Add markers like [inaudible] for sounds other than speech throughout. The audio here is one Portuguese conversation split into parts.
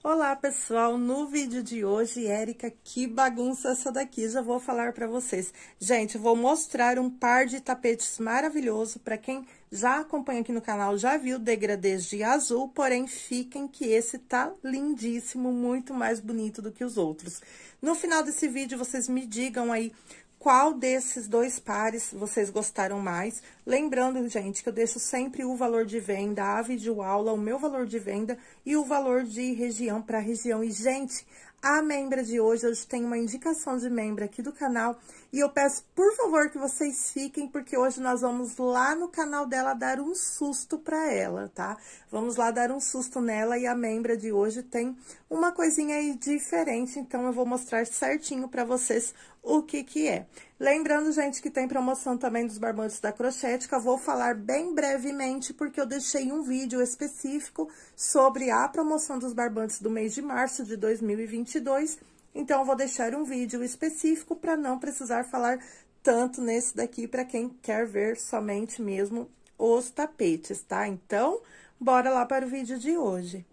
Olá, pessoal! No vídeo de hoje, Érica, que bagunça essa daqui, já vou falar para vocês. Gente, vou mostrar um par de tapetes maravilhoso para quem já acompanha aqui no canal, já viu degradês de azul, porém, fiquem que esse tá lindíssimo, muito mais bonito do que os outros. No final desse vídeo, vocês me digam aí qual desses dois pares vocês gostaram mais. Lembrando, gente, que eu deixo sempre o valor de venda, a videoaula, o meu valor de venda e o valor de região para região. E, gente, a membra de hoje, hoje tem uma indicação de membra aqui do canal e eu peço, por favor, que vocês fiquem, porque hoje nós vamos lá no canal dela dar um susto para ela, tá? Vamos lá dar um susto nela e a membra de hoje tem uma coisinha aí diferente, então eu vou mostrar certinho para vocês o que que é. Lembrando, gente, que tem promoção também dos barbantes da Crochética, vou falar bem brevemente, porque eu deixei um vídeo específico sobre a promoção dos barbantes do mês de março de 2022, então vou deixar um vídeo específico para não precisar falar tanto nesse daqui para quem quer ver somente mesmo os tapetes, tá? Então, bora lá para o vídeo de hoje.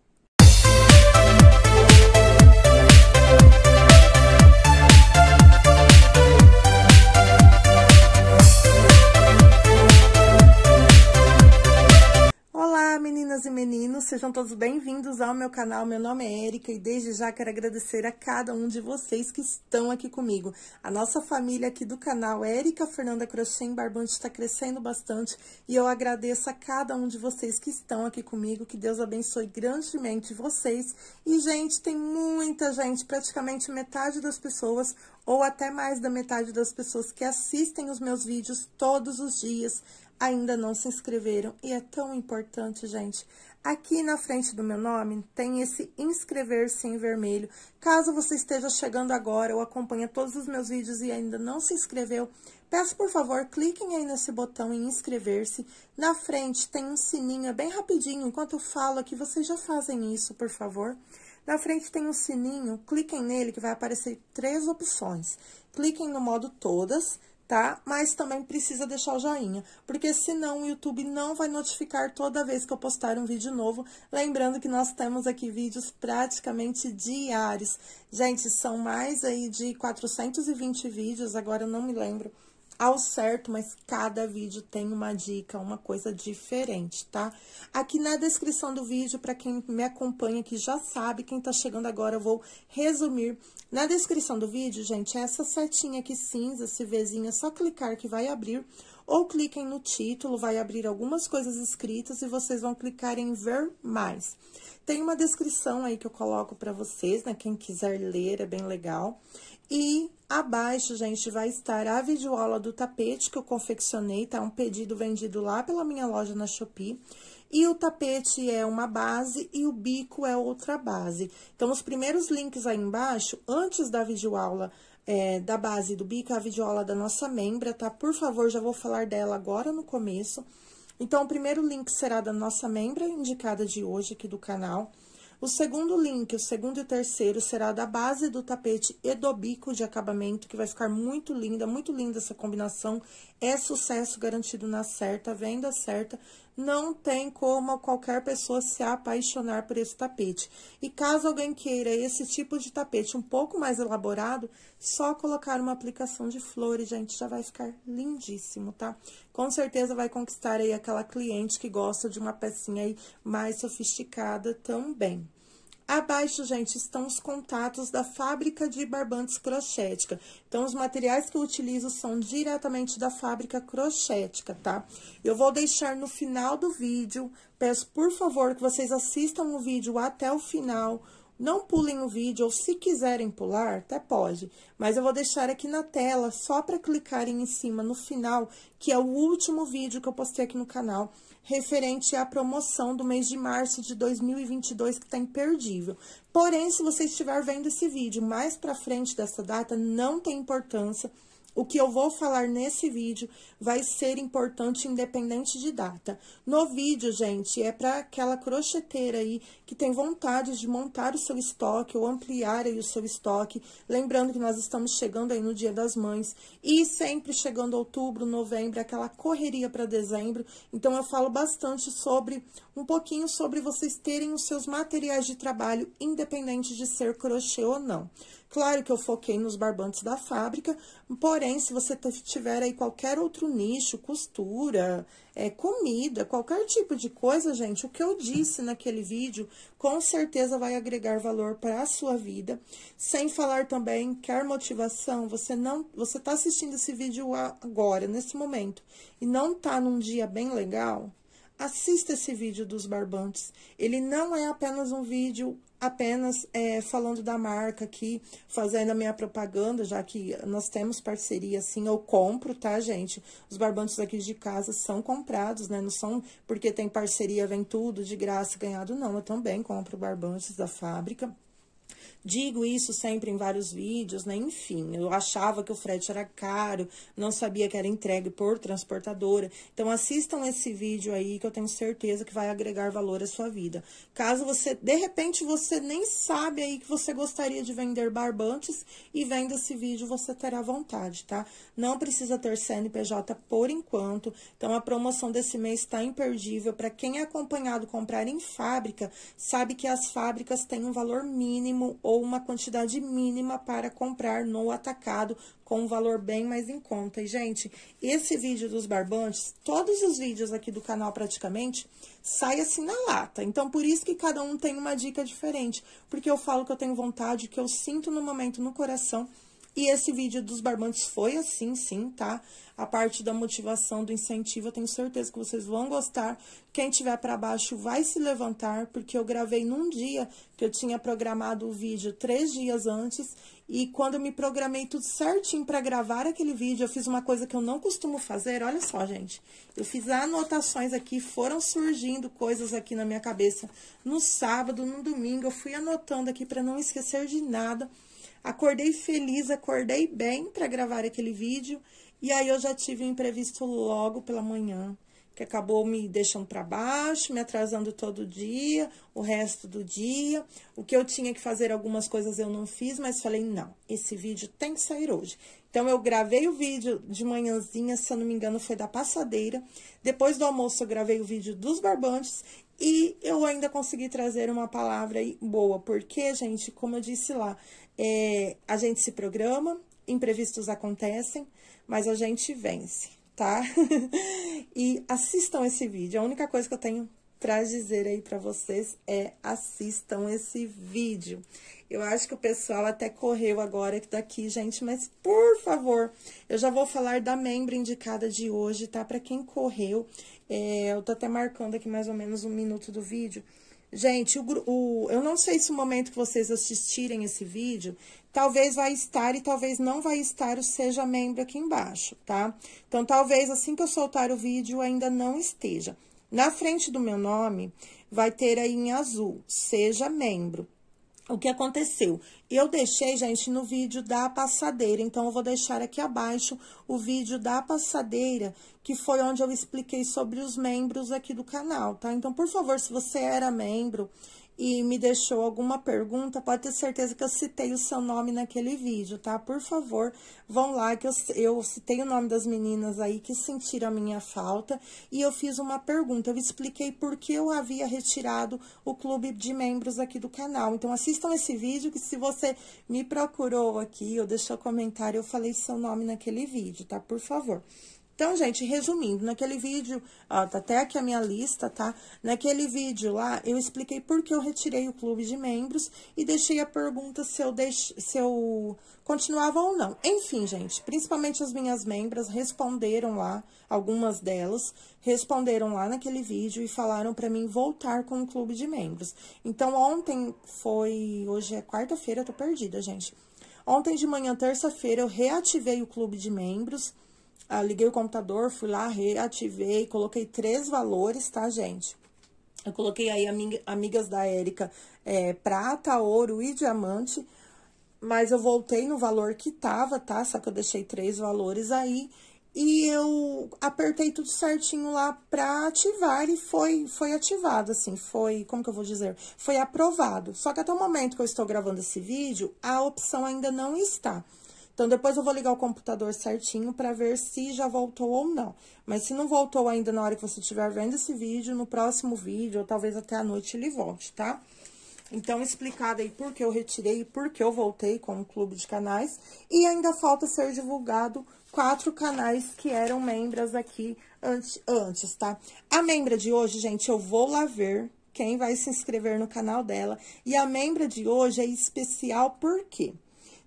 meninas e meninos, sejam todos bem-vindos ao meu canal. Meu nome é Erika e desde já quero agradecer a cada um de vocês que estão aqui comigo. A nossa família aqui do canal Erika Fernanda Crochê em Barbante está crescendo bastante e eu agradeço a cada um de vocês que estão aqui comigo. Que Deus abençoe grandemente vocês. E, gente, tem muita gente, praticamente metade das pessoas ou até mais da metade das pessoas que assistem os meus vídeos todos os dias ainda não se inscreveram e é tão importante, gente. Aqui na frente do meu nome tem esse inscrever-se em vermelho. Caso você esteja chegando agora ou acompanha todos os meus vídeos e ainda não se inscreveu, peço por favor, cliquem aí nesse botão em inscrever-se. Na frente tem um sininho, é bem rapidinho, enquanto eu falo aqui, vocês já fazem isso, por favor. Na frente tem um sininho, cliquem nele que vai aparecer três opções. Cliquem no modo todas, tá? Mas também precisa deixar o joinha, porque senão o YouTube não vai notificar toda vez que eu postar um vídeo novo. Lembrando que nós temos aqui vídeos praticamente diários. Gente, são mais aí de 420 vídeos, agora eu não me lembro ao certo, mas cada vídeo tem uma dica, uma coisa diferente, tá? Aqui na descrição do vídeo, para quem me acompanha que já sabe, quem tá chegando agora, eu vou resumir. Na descrição do vídeo, gente, é essa setinha aqui cinza, esse Vzinho, é só clicar que vai abrir, ou cliquem no título, vai abrir algumas coisas escritas e vocês vão clicar em ver mais. Tem uma descrição aí que eu coloco para vocês, né? Quem quiser ler, é bem legal. E abaixo, gente, vai estar a videoaula do tapete que eu confeccionei, tá? Um pedido vendido lá pela minha loja na Shopee. E o tapete é uma base e o bico é outra base. Então, os primeiros links aí embaixo, antes da videoaula é, da base do bico, é a videoaula da nossa membra, tá? Por favor, já vou falar dela agora no começo. Então, o primeiro link será da nossa membra indicada de hoje aqui do canal. O segundo link, o segundo e o terceiro, será da base do tapete e do bico de acabamento, que vai ficar muito linda, muito linda essa combinação é sucesso garantido na certa, venda certa. Não tem como qualquer pessoa se apaixonar por esse tapete. E caso alguém queira esse tipo de tapete um pouco mais elaborado, só colocar uma aplicação de flores, gente, já vai ficar lindíssimo, tá? Com certeza vai conquistar aí aquela cliente que gosta de uma pecinha aí mais sofisticada também. Abaixo, gente, estão os contatos da fábrica de barbantes crochética. Então, os materiais que eu utilizo são diretamente da fábrica crochética, tá? Eu vou deixar no final do vídeo. Peço, por favor, que vocês assistam o vídeo até o final, não pulem o vídeo, ou se quiserem pular, até pode, mas eu vou deixar aqui na tela só para clicarem em cima no final, que é o último vídeo que eu postei aqui no canal, referente à promoção do mês de março de 2022, que está imperdível. Porém, se você estiver vendo esse vídeo mais para frente dessa data, não tem importância, o que eu vou falar nesse vídeo vai ser importante independente de data. No vídeo, gente, é para aquela crocheteira aí que tem vontade de montar o seu estoque ou ampliar aí o seu estoque. Lembrando que nós estamos chegando aí no Dia das Mães e sempre chegando outubro, novembro, é aquela correria para dezembro. Então, eu falo bastante sobre, um pouquinho sobre vocês terem os seus materiais de trabalho independente de ser crochê ou não. Claro que eu foquei nos barbantes da fábrica, porém, se você tiver aí qualquer outro nicho, costura, é, comida, qualquer tipo de coisa, gente, o que eu disse naquele vídeo com certeza vai agregar valor para a sua vida. Sem falar também, quer motivação, você não, você está assistindo esse vídeo agora, nesse momento, e não está num dia bem legal, assista esse vídeo dos barbantes. Ele não é apenas um vídeo apenas é, falando da marca aqui, fazendo a minha propaganda, já que nós temos parceria, assim, eu compro, tá, gente? Os barbantes aqui de casa são comprados, né? Não são porque tem parceria, vem tudo de graça ganhado, não. Eu também compro barbantes da fábrica. Digo isso sempre em vários vídeos, né? Enfim, eu achava que o frete era caro, não sabia que era entregue por transportadora. Então assistam esse vídeo aí que eu tenho certeza que vai agregar valor à sua vida. Caso você, de repente, você nem sabe aí que você gostaria de vender barbantes e vendo esse vídeo você terá vontade, tá? Não precisa ter CNPJ por enquanto. Então a promoção desse mês está imperdível para quem é acompanhado comprar em fábrica, sabe que as fábricas têm um valor mínimo ou ou uma quantidade mínima para comprar no atacado com um valor bem mais em conta. E, gente, esse vídeo dos barbantes, todos os vídeos aqui do canal praticamente, sai assim na lata. Então, por isso que cada um tem uma dica diferente, porque eu falo que eu tenho vontade, que eu sinto no momento, no coração, e esse vídeo dos barbantes foi assim, sim, tá? A parte da motivação, do incentivo, eu tenho certeza que vocês vão gostar. Quem tiver para baixo vai se levantar, porque eu gravei num dia que eu tinha programado o vídeo três dias antes. E quando eu me programei tudo certinho para gravar aquele vídeo, eu fiz uma coisa que eu não costumo fazer. Olha só, gente. Eu fiz anotações aqui, foram surgindo coisas aqui na minha cabeça. No sábado, no domingo, eu fui anotando aqui para não esquecer de nada. Acordei feliz, acordei bem para gravar aquele vídeo. E aí eu já tive um imprevisto logo pela manhã, que acabou me deixando para baixo, me atrasando todo dia, o resto do dia. O que eu tinha que fazer algumas coisas eu não fiz, mas falei, não, esse vídeo tem que sair hoje. Então, eu gravei o vídeo de manhãzinha, se eu não me engano, foi da passadeira. Depois do almoço, eu gravei o vídeo dos barbantes. E eu ainda consegui trazer uma palavra boa, porque, gente, como eu disse lá, é, a gente se programa, imprevistos acontecem, mas a gente vence, tá? [laughs] e assistam esse vídeo. A única coisa que eu tenho para dizer aí para vocês é assistam esse vídeo. Eu acho que o pessoal até correu agora que daqui, tá gente, mas por favor, eu já vou falar da membro indicada de hoje, tá? Para quem correu, é, eu tô até marcando aqui mais ou menos um minuto do vídeo Gente, o, o, eu não sei se o momento que vocês assistirem esse vídeo, talvez vai estar e talvez não vai estar o Seja Membro aqui embaixo, tá? Então, talvez assim que eu soltar o vídeo ainda não esteja. Na frente do meu nome, vai ter aí em azul, Seja Membro o que aconteceu? Eu deixei, gente, no vídeo da passadeira, então eu vou deixar aqui abaixo o vídeo da passadeira, que foi onde eu expliquei sobre os membros aqui do canal, tá? Então, por favor, se você era membro e me deixou alguma pergunta, pode ter certeza que eu citei o seu nome naquele vídeo, tá? Por favor, vão lá que eu, eu citei o nome das meninas aí que sentiram a minha falta e eu fiz uma pergunta. Eu expliquei por que eu havia retirado o clube de membros aqui do canal. Então, assistam esse vídeo que se você me procurou aqui ou deixou comentário, eu falei seu nome naquele vídeo, tá? Por favor. Então, gente, resumindo, naquele vídeo, ó, tá até aqui a minha lista, tá? Naquele vídeo lá, eu expliquei por que eu retirei o clube de membros e deixei a pergunta se eu, deix... se eu continuava ou não. Enfim, gente, principalmente as minhas membras responderam lá, algumas delas, responderam lá naquele vídeo e falaram para mim voltar com o clube de membros. Então, ontem foi... hoje é quarta-feira, tô perdida, gente. Ontem de manhã, terça-feira, eu reativei o clube de membros ah, liguei o computador, fui lá, reativei, coloquei três valores, tá, gente? Eu coloquei aí amig amigas da Érica é, prata, ouro e diamante, mas eu voltei no valor que tava, tá? Só que eu deixei três valores aí e eu apertei tudo certinho lá pra ativar e foi, foi ativado, assim, foi, como que eu vou dizer? Foi aprovado. Só que até o momento que eu estou gravando esse vídeo, a opção ainda não está. Então, depois eu vou ligar o computador certinho para ver se já voltou ou não. Mas se não voltou ainda na hora que você estiver vendo esse vídeo, no próximo vídeo, ou talvez até a noite ele volte, tá? Então, explicado aí por que eu retirei e por que eu voltei com o clube de canais. E ainda falta ser divulgado quatro canais que eram membros aqui antes, antes, tá? A membra de hoje, gente, eu vou lá ver quem vai se inscrever no canal dela. E a membra de hoje é especial por quê?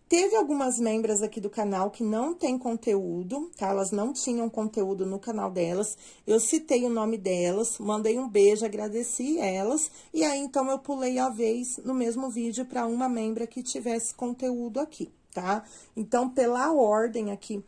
Teve algumas membros aqui do canal que não tem conteúdo, tá? Elas não tinham conteúdo no canal delas. Eu citei o nome delas, mandei um beijo, agradeci elas. E aí, então, eu pulei a vez no mesmo vídeo para uma membra que tivesse conteúdo aqui, tá? Então, pela ordem aqui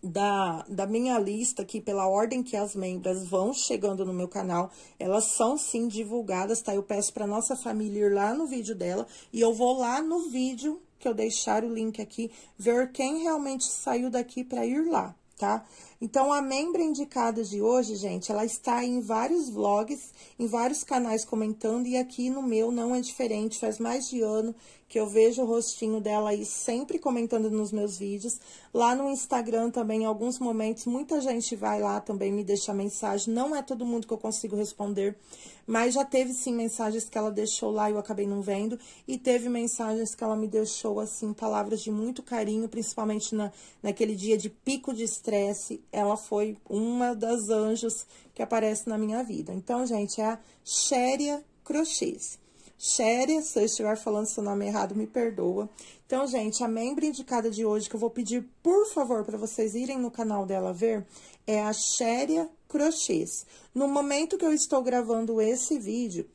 da, da minha lista aqui, pela ordem que as membras vão chegando no meu canal, elas são sim divulgadas, tá? Eu peço para nossa família ir lá no vídeo dela e eu vou lá no vídeo que eu deixar o link aqui, ver quem realmente saiu daqui para ir lá, tá? Então, a membro indicada de hoje, gente, ela está em vários vlogs, em vários canais comentando, e aqui no meu não é diferente, faz mais de ano que eu vejo o rostinho dela aí sempre comentando nos meus vídeos. Lá no Instagram também, em alguns momentos, muita gente vai lá também me deixar mensagem. Não é todo mundo que eu consigo responder, mas já teve sim mensagens que ela deixou lá e eu acabei não vendo. E teve mensagens que ela me deixou, assim, palavras de muito carinho, principalmente na, naquele dia de pico de estresse. Ela foi uma das anjos que aparece na minha vida. Então, gente, é a Xéria Crochês. Sherry, se eu estiver falando seu nome errado, me perdoa. Então, gente, a membro indicada de hoje que eu vou pedir, por favor, para vocês irem no canal dela ver, é a Shéria Crochês. No momento que eu estou gravando esse vídeo,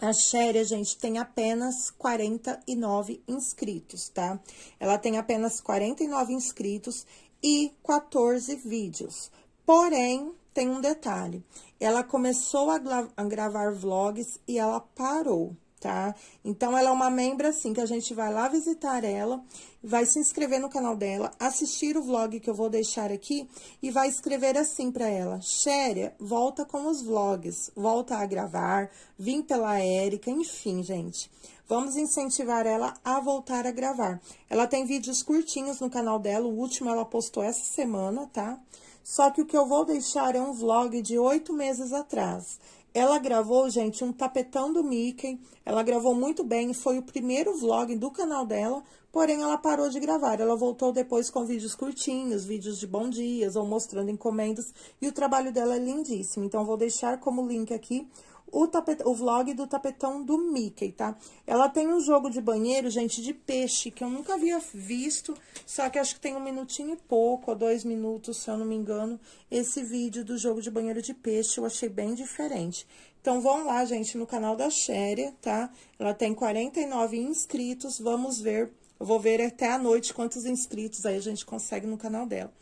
a Shéria, gente, tem apenas 49 inscritos, tá? Ela tem apenas 49 inscritos e 14 vídeos. Porém, tem um detalhe. Ela começou a, a gravar vlogs e ela parou, tá? Então, ela é uma membra, assim, que a gente vai lá visitar ela, vai se inscrever no canal dela, assistir o vlog que eu vou deixar aqui e vai escrever assim para ela, Xéria, volta com os vlogs, volta a gravar, vim pela Érica, enfim, gente. Vamos incentivar ela a voltar a gravar. Ela tem vídeos curtinhos no canal dela, o último ela postou essa semana, tá? Só que o que eu vou deixar é um vlog de oito meses atrás. Ela gravou, gente, um tapetão do Mickey. Ela gravou muito bem, foi o primeiro vlog do canal dela, porém ela parou de gravar. Ela voltou depois com vídeos curtinhos, vídeos de bom dias ou mostrando encomendas, e o trabalho dela é lindíssimo. Então vou deixar como link aqui o, tapet... o vlog do tapetão do Mickey, tá? Ela tem um jogo de banheiro, gente, de peixe, que eu nunca havia visto, só que acho que tem um minutinho e pouco, ou dois minutos, se eu não me engano, esse vídeo do jogo de banheiro de peixe, eu achei bem diferente. Então, vão lá, gente, no canal da Xéria, tá? Ela tem 49 inscritos, vamos ver, eu vou ver até a noite quantos inscritos aí a gente consegue no canal dela.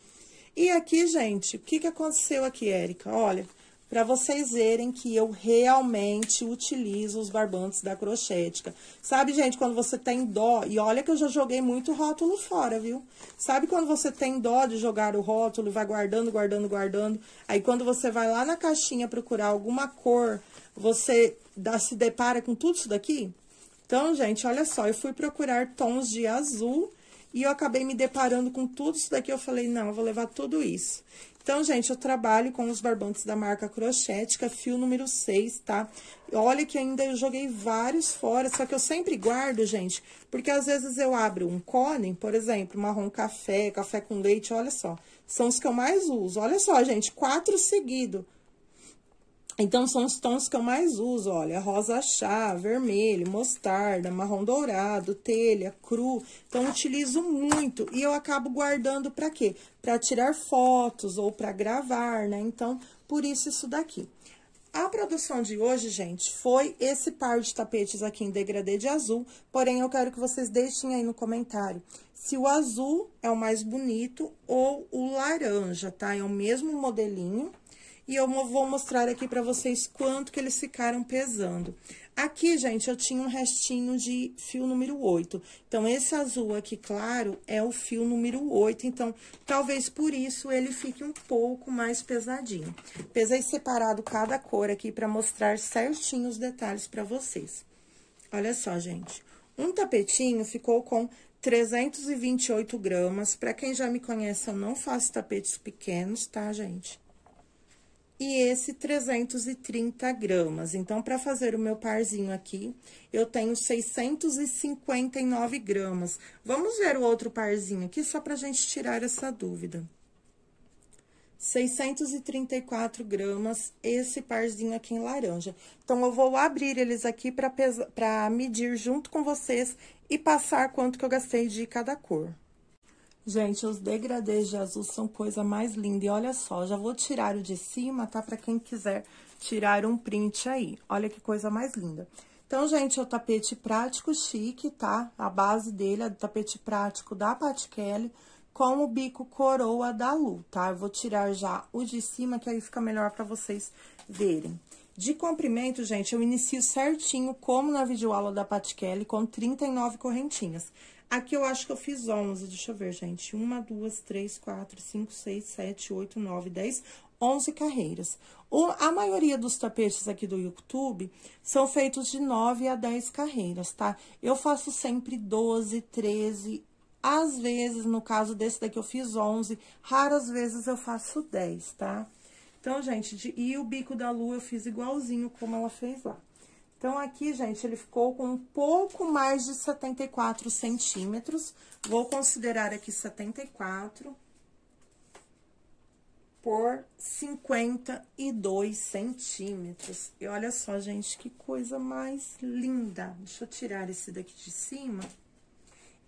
E aqui, gente, o que, que aconteceu aqui, Érica? Olha para vocês verem que eu realmente utilizo os barbantes da Crochética. Sabe, gente, quando você tem dó, e olha que eu já joguei muito rótulo fora, viu? Sabe quando você tem dó de jogar o rótulo, vai guardando, guardando, guardando, aí quando você vai lá na caixinha procurar alguma cor, você dá, se depara com tudo isso daqui? Então, gente, olha só, eu fui procurar tons de azul... E eu acabei me deparando com tudo isso daqui, eu falei, não, eu vou levar tudo isso. Então, gente, eu trabalho com os barbantes da marca Crochética, fio número 6, tá? Olha que ainda eu joguei vários fora, só que eu sempre guardo, gente, porque às vezes eu abro um cone, por exemplo, marrom café, café com leite, olha só. São os que eu mais uso. Olha só, gente, quatro seguidos. Então, são os tons que eu mais uso, olha, rosa chá, vermelho, mostarda, marrom dourado, telha, cru. Então, utilizo muito e eu acabo guardando para quê? Para tirar fotos ou para gravar, né? Então, por isso isso daqui. A produção de hoje, gente, foi esse par de tapetes aqui em degradê de azul, porém eu quero que vocês deixem aí no comentário se o azul é o mais bonito ou o laranja, tá? É o mesmo modelinho, e eu vou mostrar aqui para vocês quanto que eles ficaram pesando. Aqui, gente, eu tinha um restinho de fio número 8. Então, esse azul aqui, claro, é o fio número 8. Então, talvez por isso ele fique um pouco mais pesadinho. Pesei separado cada cor aqui para mostrar certinho os detalhes para vocês. Olha só, gente. Um tapetinho ficou com 328 gramas. Para quem já me conhece, eu não faço tapetes pequenos, tá, gente? e esse 330 gramas. Então, para fazer o meu parzinho aqui, eu tenho 659 gramas. Vamos ver o outro parzinho aqui, só para a gente tirar essa dúvida. 634 gramas, esse parzinho aqui em laranja. Então, eu vou abrir eles aqui para medir junto com vocês e passar quanto que eu gastei de cada cor. Gente, os degradês de azul são coisa mais linda. E olha só, já vou tirar o de cima, tá? Pra quem quiser tirar um print aí. Olha que coisa mais linda. Então, gente, é o tapete prático chique, tá? A base dele é do tapete prático da Pat Kelly com o bico coroa da Lu, tá? Eu vou tirar já o de cima, que aí fica melhor pra vocês verem. De comprimento, gente, eu inicio certinho, como na videoaula da Pat Kelly, com 39 correntinhas. Aqui eu acho que eu fiz 11, deixa eu ver, gente. Uma, duas, três, quatro, cinco, seis, sete, oito, nove, dez, onze carreiras. O, a maioria dos tapetes aqui do YouTube são feitos de nove a dez carreiras, tá? Eu faço sempre doze, treze, às vezes, no caso desse daqui eu fiz 11, raras vezes eu faço dez, tá? Então, gente, de, e o bico da lua eu fiz igualzinho como ela fez lá. Então, aqui, gente, ele ficou com um pouco mais de 74 centímetros. Vou considerar aqui 74 por 52 centímetros. E olha só, gente, que coisa mais linda. Deixa eu tirar esse daqui de cima.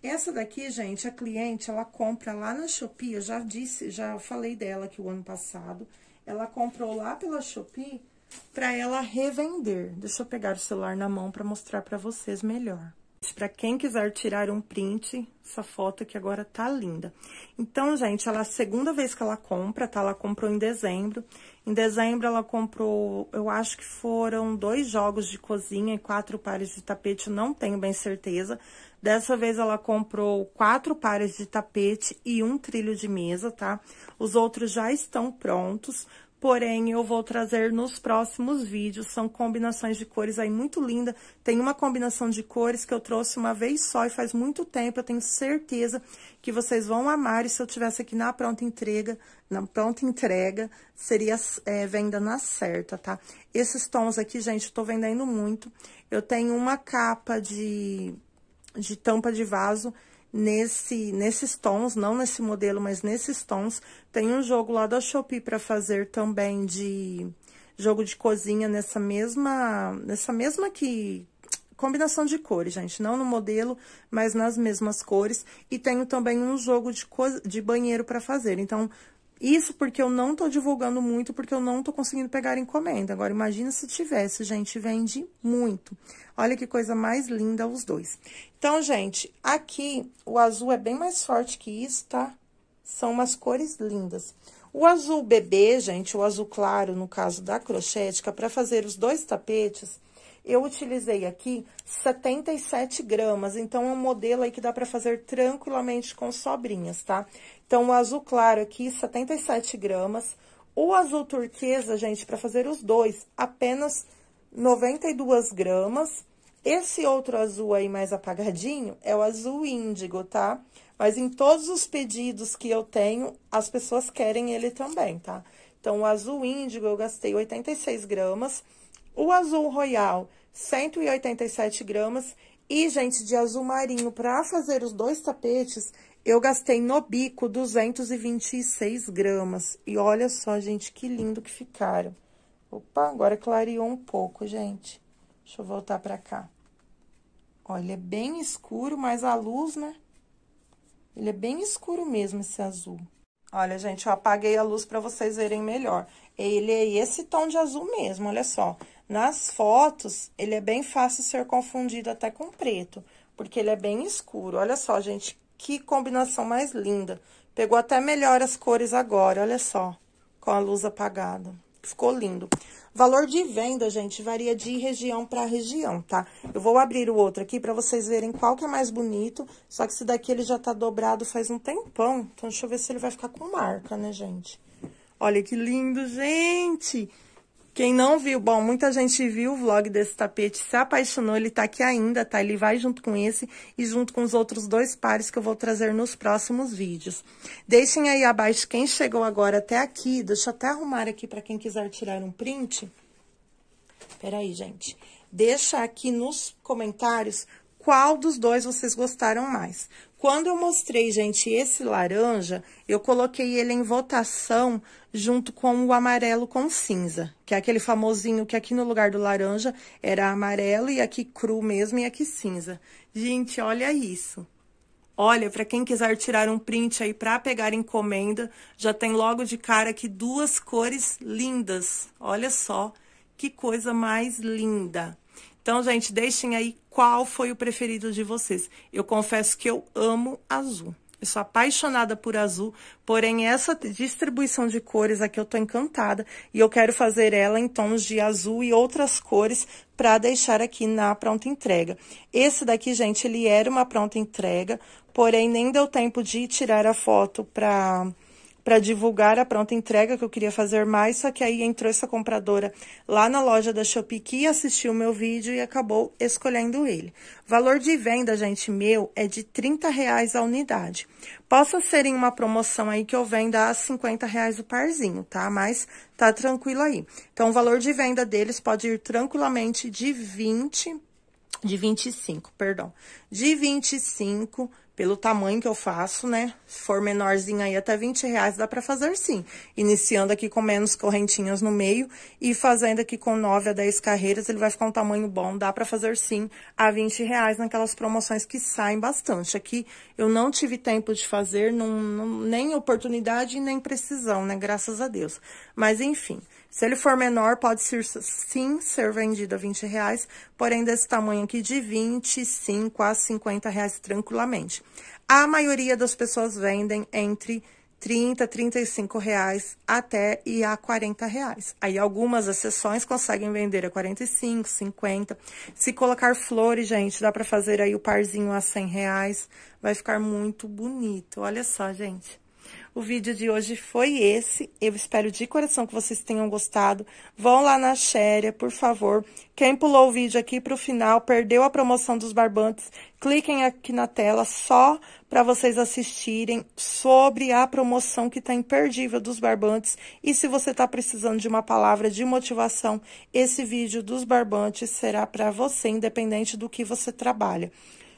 Essa daqui, gente, a cliente, ela compra lá na Shopee, eu já disse, já falei dela aqui o ano passado. Ela comprou lá pela Shopee para ela revender. Deixa eu pegar o celular na mão para mostrar para vocês melhor. Para quem quiser tirar um print, essa foto que agora tá linda. Então, gente, ela é a segunda vez que ela compra, tá? Ela comprou em dezembro. Em dezembro, ela comprou, eu acho que foram dois jogos de cozinha e quatro pares de tapete, não tenho bem certeza. Dessa vez, ela comprou quatro pares de tapete e um trilho de mesa, tá? Os outros já estão prontos porém eu vou trazer nos próximos vídeos. São combinações de cores aí muito linda. Tem uma combinação de cores que eu trouxe uma vez só e faz muito tempo. Eu tenho certeza que vocês vão amar. E se eu tivesse aqui na pronta entrega, na pronta entrega, seria é, venda na certa, tá? Esses tons aqui, gente, eu tô vendendo muito. Eu tenho uma capa de, de tampa de vaso nesse, nesses tons, não nesse modelo, mas nesses tons. Tem um jogo lá da Shopee para fazer também de jogo de cozinha nessa mesma, nessa mesma que combinação de cores, gente, não no modelo, mas nas mesmas cores e tenho também um jogo de, co... de banheiro para fazer. Então, isso porque eu não tô divulgando muito, porque eu não tô conseguindo pegar encomenda. Agora, imagina se tivesse, gente, vende muito. Olha que coisa mais linda os dois. Então, gente, aqui o azul é bem mais forte que isso, tá? São umas cores lindas. O azul bebê, gente, o azul claro, no caso da crochética, para fazer os dois tapetes, eu utilizei aqui 77 gramas, então é um modelo aí que dá para fazer tranquilamente com sobrinhas, tá? Então, o azul claro aqui, 77 gramas. O azul turquesa, gente, para fazer os dois, apenas 92 gramas. Esse outro azul aí mais apagadinho é o azul índigo, tá? Mas em todos os pedidos que eu tenho, as pessoas querem ele também, tá? Então, o azul índigo eu gastei 86 gramas. O azul royal, 187 gramas. E, gente, de azul marinho, para fazer os dois tapetes, eu gastei no bico 226 gramas. E olha só, gente, que lindo que ficaram. Opa, agora clareou um pouco, gente. Deixa eu voltar pra cá. Olha, é bem escuro, mas a luz, né? Ele é bem escuro mesmo, esse azul. Olha, gente, eu apaguei a luz pra vocês verem melhor. Ele é esse tom de azul mesmo, olha só. Nas fotos, ele é bem fácil ser confundido até com preto, porque ele é bem escuro. Olha só, gente, que combinação mais linda. Pegou até melhor as cores agora, olha só. Com a luz apagada. Ficou lindo. Valor de venda, gente, varia de região para região, tá? Eu vou abrir o outro aqui para vocês verem qual que é mais bonito. Só que esse daqui ele já tá dobrado faz um tempão. Então, deixa eu ver se ele vai ficar com marca, né, gente? Olha que lindo, gente! Quem não viu, bom, muita gente viu o vlog desse tapete, se apaixonou, ele tá aqui ainda, tá? Ele vai junto com esse e junto com os outros dois pares que eu vou trazer nos próximos vídeos. Deixem aí abaixo quem chegou agora até aqui, deixa eu até arrumar aqui pra quem quiser tirar um print. Peraí, gente. Deixa aqui nos comentários qual dos dois vocês gostaram mais. Quando eu mostrei, gente, esse laranja, eu coloquei ele em votação junto com o amarelo com cinza, que é aquele famosinho que aqui no lugar do laranja era amarelo e aqui cru mesmo e aqui cinza. Gente, olha isso. Olha, para quem quiser tirar um print aí para pegar encomenda, já tem logo de cara aqui duas cores lindas. Olha só que coisa mais linda. Então, gente, deixem aí qual foi o preferido de vocês. Eu confesso que eu amo azul. Eu sou apaixonada por azul, porém essa distribuição de cores aqui eu tô encantada. E eu quero fazer ela em tons de azul e outras cores para deixar aqui na pronta entrega. Esse daqui, gente, ele era uma pronta entrega, porém nem deu tempo de tirar a foto para para divulgar a pronta entrega que eu queria fazer mais, só que aí entrou essa compradora lá na loja da Shopee que assistiu o meu vídeo e acabou escolhendo ele. Valor de venda, gente, meu é de 30 reais a unidade. Possa ser em uma promoção aí que eu venda a 50 reais o parzinho, tá? Mas tá tranquilo aí. Então, o valor de venda deles pode ir tranquilamente de 20 de 25, perdão, de 25 pelo tamanho que eu faço, né? Se for menorzinho aí, até 20 reais dá pra fazer sim. Iniciando aqui com menos correntinhas no meio e fazendo aqui com 9 a 10 carreiras, ele vai ficar um tamanho bom. Dá pra fazer sim a 20 reais naquelas promoções que saem bastante. Aqui eu não tive tempo de fazer, não, nem oportunidade nem precisão, né? Graças a Deus. Mas enfim... Se ele for menor, pode ser, sim ser vendido a 20 reais, porém desse tamanho aqui de 25 a 50 reais tranquilamente. A maioria das pessoas vendem entre 30, 35 reais até e a 40 reais. Aí algumas exceções conseguem vender a 45, 50. Se colocar flores, gente, dá para fazer aí o parzinho a 100 reais. Vai ficar muito bonito. Olha só, gente. O vídeo de hoje foi esse. Eu espero de coração que vocês tenham gostado. Vão lá na Xéria, por favor. Quem pulou o vídeo aqui para o final, perdeu a promoção dos barbantes, cliquem aqui na tela só para vocês assistirem sobre a promoção que está imperdível dos barbantes. E se você está precisando de uma palavra de motivação, esse vídeo dos barbantes será para você, independente do que você trabalha.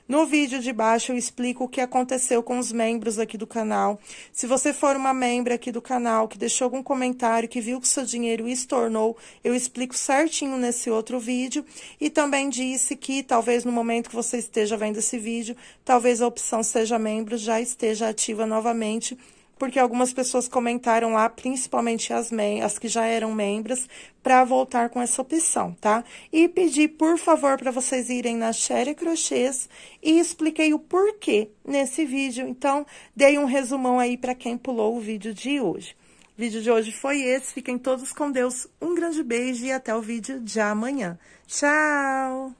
No vídeo de baixo eu explico o que aconteceu com os membros aqui do canal. Se você for uma membra aqui do canal que deixou algum comentário, que viu que seu dinheiro estornou, eu explico certinho nesse outro vídeo. E também disse que talvez no momento que você esteja vendo esse vídeo, talvez a opção seja membro já esteja ativa novamente porque algumas pessoas comentaram lá, principalmente as, as que já eram membros, para voltar com essa opção, tá? E pedi, por favor, para vocês irem na Sherry Crochês e expliquei o porquê nesse vídeo. Então, dei um resumão aí para quem pulou o vídeo de hoje. O vídeo de hoje foi esse. Fiquem todos com Deus. Um grande beijo e até o vídeo de amanhã. Tchau!